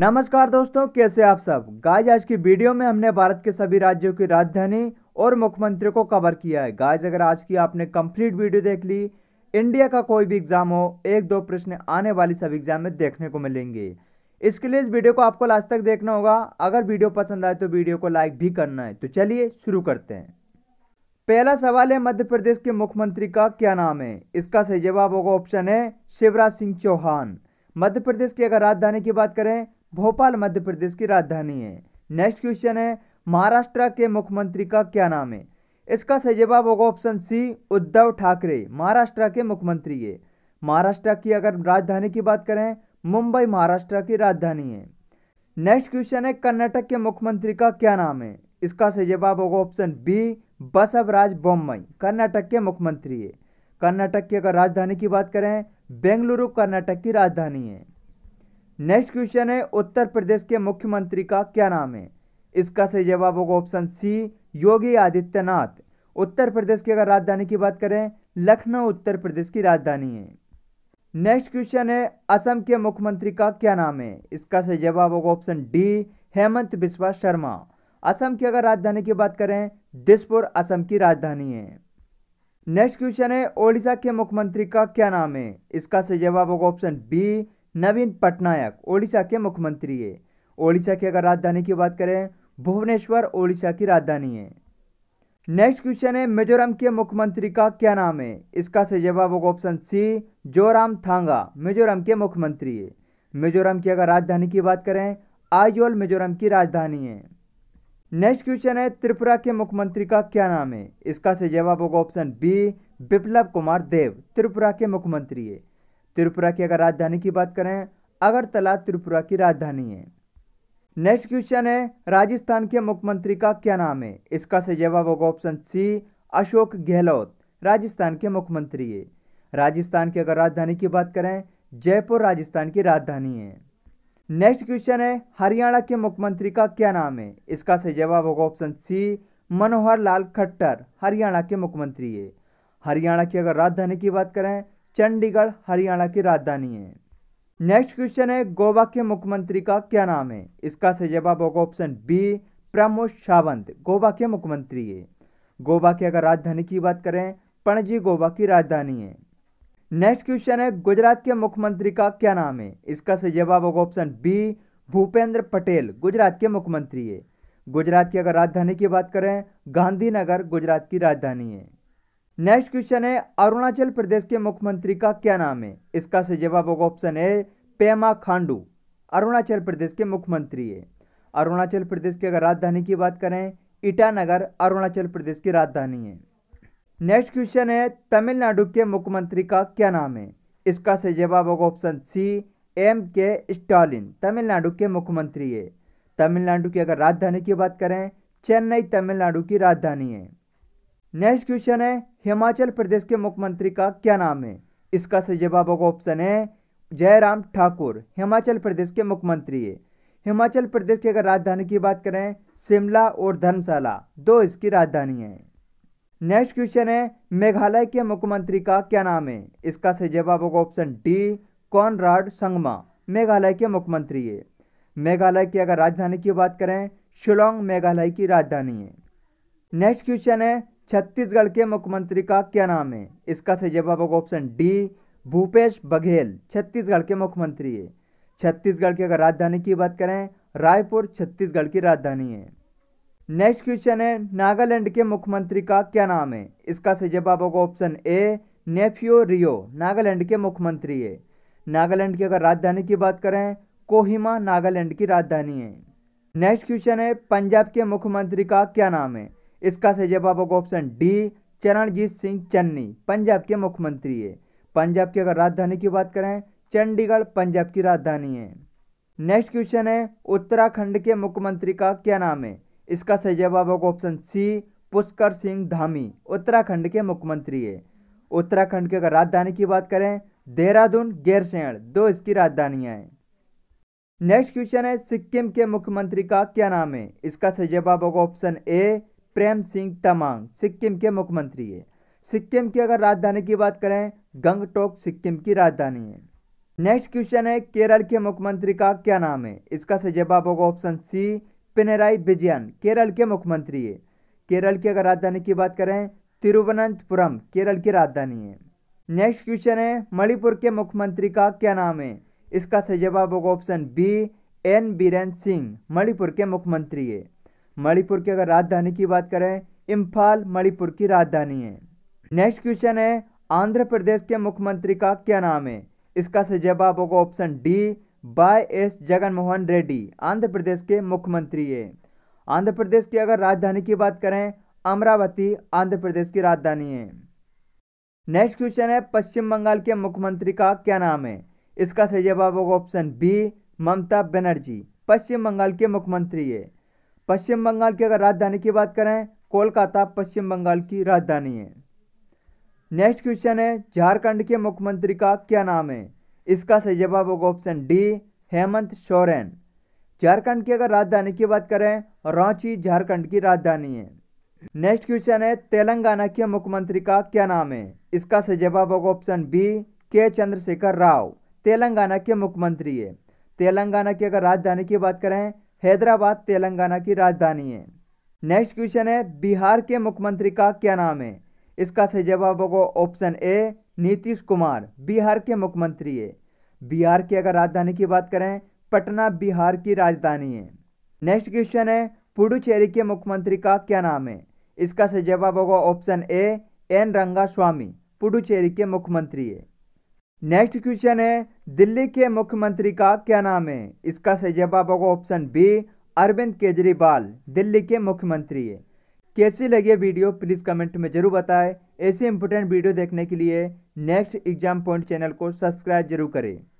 नमस्कार दोस्तों कैसे आप सब गाइज आज की वीडियो में हमने भारत के सभी राज्यों की राजधानी और मुख्यमंत्री को कवर किया है गाइज अगर आज की आपने कंप्लीट वीडियो देख ली इंडिया का कोई भी एग्जाम हो एक दो प्रश्न आने वाली सब एग्जाम में देखने को मिलेंगे इसके लिए इस वीडियो को आपको लास्ट तक देखना होगा अगर वीडियो पसंद आए तो वीडियो को लाइक भी करना है तो चलिए शुरू करते हैं पहला सवाल है मध्य प्रदेश के मुख्यमंत्री का क्या नाम है इसका सही जवाब होगा ऑप्शन है शिवराज सिंह चौहान मध्य प्रदेश की अगर राजधानी की बात करें भोपाल मध्य प्रदेश की राजधानी है नेक्स्ट क्वेश्चन है महाराष्ट्र के मुख्यमंत्री का क्या नाम है इसका सही जवाब होगा ऑप्शन सी उद्धव ठाकरे महाराष्ट्र के मुख्यमंत्री है महाराष्ट्र की अगर राजधानी की बात करें मुंबई महाराष्ट्र की राजधानी है नेक्स्ट क्वेश्चन है कर्नाटक के मुख्यमंत्री का क्या नाम है इसका सही जवाब होगा ऑप्शन बी बसवराज बोम्बई कर्नाटक के मुख्यमंत्री है कर्नाटक की अगर राजधानी की बात करें बेंगलुरु कर्नाटक की राजधानी है नेक्स्ट क्वेश्चन है उत्तर प्रदेश के मुख्यमंत्री का क्या नाम है इसका सही जवाब होगा ऑप्शन सी योगी आदित्यनाथ उत्तर प्रदेश की अगर राजधानी की बात करें लखनऊ उत्तर प्रदेश की राजधानी है नेक्स्ट क्वेश्चन है असम के मुख्यमंत्री का क्या नाम है इसका सही जवाब होगा ऑप्शन डी हेमंत बिस्वा शर्मा असम की अगर राजधानी की बात करें दिसपुर असम की राजधानी है नेक्स्ट क्वेश्चन है ओडिशा के मुख्यमंत्री का क्या नाम है इसका सही जवाब होगा ऑप्शन बी नवीन पटनायक ओडिशा के मुख्यमंत्री है ओडिशा की अगर राजधानी की बात करें भुवनेश्वर ओडिशा की राजधानी है नेक्स्ट क्वेश्चन है मिजोरम के मुख्यमंत्री का क्या नाम है इसका सही जवाब होगा option C Zoramthanga Mizoram के मुख्यमंत्री है मिजोरम की अगर राजधानी की बात करें आइजोल मिजोरम की राजधानी है नेक्स्ट क्वेश्चन है त्रिपुरा के मुख्यमंत्री का क्या नाम है इसका सही जवाब होगा ऑप्शन बी बिप्लब कुमार देव त्रिपुरा के मुख्यमंत्री है त्रिपुरा की अगर राजधानी की बात करें अगरतला त्रिपुरा की राजधानी है नेक्स्ट क्वेश्चन है राजस्थान के मुख्यमंत्री का क्या नाम है इसका सही जवाब होगा ऑप्शन सी अशोक गहलोत राजस्थान के मुख्यमंत्री है राजस्थान की अगर राजधानी की बात करें जयपुर राजस्थान की राजधानी है नेक्स्ट क्वेश्चन है हरियाणा के मुख्यमंत्री का क्या नाम है इसका सही जवाब होगा ऑप्शन सी मनोहर लाल खट्टर हरियाणा के मुख्यमंत्री है हरियाणा की अगर राजधानी की बात करें चंडीगढ़ हरियाणा की राजधानी है नेक्स्ट क्वेश्चन है गोवा के मुख्यमंत्री का क्या नाम है इसका सही जवाब होगा ऑप्शन बी प्रमोद सावंत गोवा के मुख्यमंत्री है गोवा की अगर राजधानी की बात करें पणजी गोवा की राजधानी है नेक्स्ट क्वेश्चन है गुजरात के मुख्यमंत्री का क्या नाम है इसका सही जवाब होगा ऑप्शन बी भूपेंद्र पटेल गुजरात के मुख्यमंत्री है गुजरात की अगर राजधानी की बात करें गांधीनगर गुजरात की राजधानी है नेक्स्ट क्वेश्चन है अरुणाचल प्रदेश के मुख्यमंत्री का क्या नाम है इसका से जवाब होगा ऑप्शन है पेमा खांडू अरुणाचल प्रदेश के मुख्यमंत्री है अरुणाचल प्रदेश की अगर राजधानी की बात करें ईटानगर अरुणाचल प्रदेश की राजधानी है नेक्स्ट क्वेश्चन है तमिलनाडु के मुख्यमंत्री का क्या नाम है इसका से जवाब होगा option C M K Stalin Tamil Nadu के मुख्यमंत्री है तमिलनाडु की अगर राजधानी की बात करें चेन्नई तमिलनाडु की राजधानी है नेक्स्ट क्वेश्चन है हिमाचल प्रदेश के मुख्यमंत्री का क्या नाम है इसका सही जवाब होगा ऑप्शन है जयराम ठाकुर हिमाचल प्रदेश के मुख्यमंत्री है हिमाचल प्रदेश की अगर राजधानी की बात करें शिमला और धर्मशाला दो इसकी राजधानी है नेक्स्ट क्वेश्चन है मेघालय के मुख्यमंत्री का क्या नाम है इसका सही जवाब होगा ऑप्शन डी कॉनराड संगमा मेघालय के मुख्यमंत्री है मेघालय की अगर राजधानी की बात करें शिलोंग मेघालय की राजधानी है नेक्स्ट क्वेश्चन है छत्तीसगढ़ के मुख्यमंत्री का क्या नाम है इसका सही जवाब होगा ऑप्शन डी भूपेश बघेल छत्तीसगढ़ के मुख्यमंत्री है छत्तीसगढ़ की अगर राजधानी की बात करें रायपुर छत्तीसगढ़ की राजधानी है नेक्स्ट क्वेश्चन है नागालैंड के मुख्यमंत्री का क्या नाम है इसका सही जवाब होगा ऑप्शन ए नेफियो रियो नागालैंड के मुख्यमंत्री है नागालैंड की अगर राजधानी की बात करें कोहिमा नागालैंड की राजधानी है नेक्स्ट क्वेश्चन है पंजाब के मुख्यमंत्री का क्या नाम है इसका सही जवाब होगा ऑप्शन डी चरणजीत सिंह चन्नी पंजाब के मुख्यमंत्री है पंजाब की अगर राजधानी की बात करें चंडीगढ़ पंजाब की राजधानी है नेक्स्ट क्वेश्चन है उत्तराखंड के मुख्यमंत्री का क्या नाम है इसका सही जवाब होगा ऑप्शन सी पुष्कर सिंह धामी उत्तराखंड के मुख्यमंत्री है उत्तराखंड की अगर राजधानी की बात करें देहरादून गैरसैण दो इसकी राजधानियाँ हैं नेक्स्ट क्वेश्चन है सिक्किम के मुख्यमंत्री का क्या नाम है इसका सही जवाब होगा ऑप्शन ए प्रेम सिंह तमांग सिक्किम के मुख्यमंत्री है सिक्किम की अगर राजधानी की बात करें गंगटोक सिक्किम की राजधानी है नेक्स्ट क्वेश्चन है केरल के मुख्यमंत्री का क्या नाम है इसका सही जवाब होगा ऑप्शन सी पिनराई विजयन केरल के मुख्यमंत्री है केरल की अगर राजधानी की बात करें तिरुवनंतपुरम केरल की राजधानी है नेक्स्ट क्वेश्चन है मणिपुर के मुख्यमंत्री का क्या नाम है इसका सही जवाब होगा option B N Biren Singh Manipur के मुख्यमंत्री है मणिपुर की अगर राजधानी की बात करें इम्फाल मणिपुर की राजधानी है नेक्स्ट क्वेश्चन है आंध्र प्रदेश के मुख्यमंत्री का क्या नाम है इसका सही जवाब होगा option D Y S Jagan Mohan Reddy Andhra Pradesh के मुख्यमंत्री है आंध्र प्रदेश की अगर राजधानी की बात करें अमरावती आंध्र प्रदेश की राजधानी है नेक्स्ट क्वेश्चन है पश्चिम बंगाल के मुख्यमंत्री का क्या नाम है इसका सही जवाब होगा ऑप्शन बी ममता बनर्जी पश्चिम बंगाल के मुख्यमंत्री है पश्चिम बंगाल की अगर राजधानी की बात करें कोलकाता पश्चिम बंगाल की राजधानी है नेक्स्ट क्वेश्चन है झारखंड के मुख्यमंत्री का क्या नाम है इसका सही जवाब होगा ऑप्शन डी हेमंत सोरेन झारखंड की अगर राजधानी की बात करें रांची झारखंड की राजधानी है नेक्स्ट क्वेश्चन है तेलंगाना के मुख्यमंत्री का क्या नाम है इसका सही जवाब होगा ऑप्शन बी के चंद्रशेखर राव तेलंगाना के मुख्यमंत्री है तेलंगाना की अगर राजधानी की बात करें हैदराबाद तेलंगाना की राजधानी है नेक्स्ट क्वेश्चन है बिहार के मुख्यमंत्री का क्या नाम है इसका सही जवाब होगा ऑप्शन ए नीतीश कुमार बिहार के मुख्यमंत्री है बिहार की अगर राजधानी की बात करें पटना बिहार की राजधानी है नेक्स्ट क्वेश्चन है पुडुचेरी के मुख्यमंत्री का क्या नाम है इसका सही जवाब होगा ऑप्शन ए एन रंगा स्वामी पुडुचेरी के मुख्यमंत्री है नेक्स्ट क्वेश्चन है दिल्ली के मुख्यमंत्री का क्या नाम है इसका सही जवाब होगा ऑप्शन बी अरविंद केजरीवाल दिल्ली के मुख्यमंत्री है कैसी लगी वीडियो प्लीज़ कमेंट में जरूर बताएं ऐसे इंपोर्टेंट वीडियो देखने के लिए नेक्स्ट एग्जाम पॉइंट चैनल को सब्सक्राइब जरूर करें